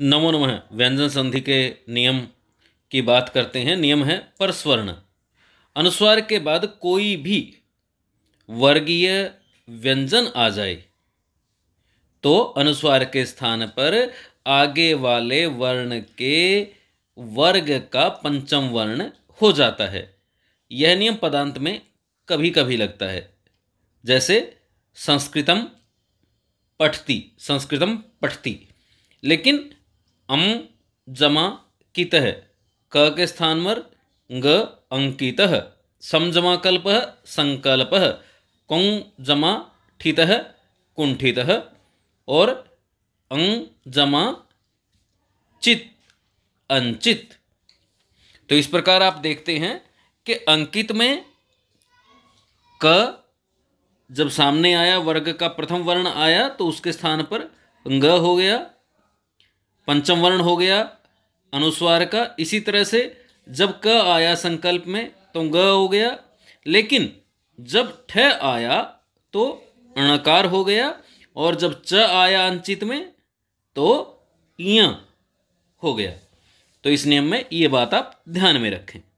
नमो नम व्यंजन संधि के नियम की बात करते हैं नियम है परस्वर्ण अनुस्वार के बाद कोई भी वर्गीय व्यंजन आ जाए तो अनुस्वार के स्थान पर आगे वाले वर्ण के वर्ग का पंचम वर्ण हो जाता है यह नियम पदांत में कभी कभी लगता है जैसे संस्कृतम पठती संस्कृतम पठती लेकिन अम जमा कित क के स्थान पर ग अंकित जमा कल्प संकल्प कुं जमा ठित कुंठित और अंग जमा चित अंचित तो इस प्रकार आप देखते हैं कि अंकित में क जब सामने आया वर्ग का प्रथम वर्ण आया तो उसके स्थान पर ग हो गया पंचम वर्ण हो गया अनुस्वार का इसी तरह से जब क आया संकल्प में तो ग हो गया लेकिन जब ठ आया तो अणकार हो गया और जब च आया अंचित में तो य हो गया तो इस नियम में ये बात आप ध्यान में रखें